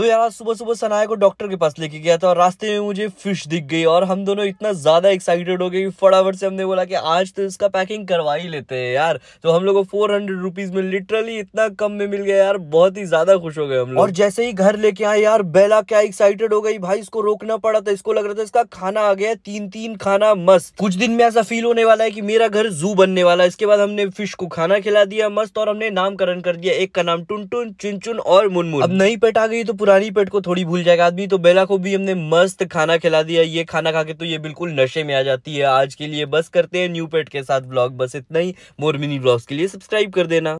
तो यार आज सुबह सुबह सनाया को डॉक्टर के पास लेके गया था और रास्ते में मुझे फिश दिख गई और हम दोनों इतना ज़्यादा एक्साइटेड हो गए फटाफट से हमने बोला कि आज तो इसका पैकिंग करवा ही लेते हैं यार तो हम लोग को फोर हंड्रेड रुपीज़ में लिटरली इतना कम में मिल गया यार बहुत ही ज़्यादा खुश हो गए हम लोग और जैसे ही घर लेके आए यार बेला क्या एक्साइटेड हो गई भाई इसको रोकना पड़ा था इसको लग रहा था इसका खाना आ गया तीन तीन खाना मस्त कुछ दिन में ऐसा फील होने वाला है की मेरा घर जू बनने वाला है इसके बाद हमने फिश को खाना खिला दिया मस्त और हमने नामकरण कर दिया एक का नाम टुन टुन चुन चुन और मुनमुन अब नई पेट आ गई तो पूरा पुरानी पेट को थोड़ी भूल जाएगा आदमी तो बेला को भी हमने मस्त खाना खिला दिया ये खाना खा के तो ये बिल्कुल नशे में आ जाती है आज के लिए बस करते हैं न्यू पेट के साथ ब्लॉग बस इतना ही मोर मिनी ब्लॉग्स के लिए सब्सक्राइब कर देना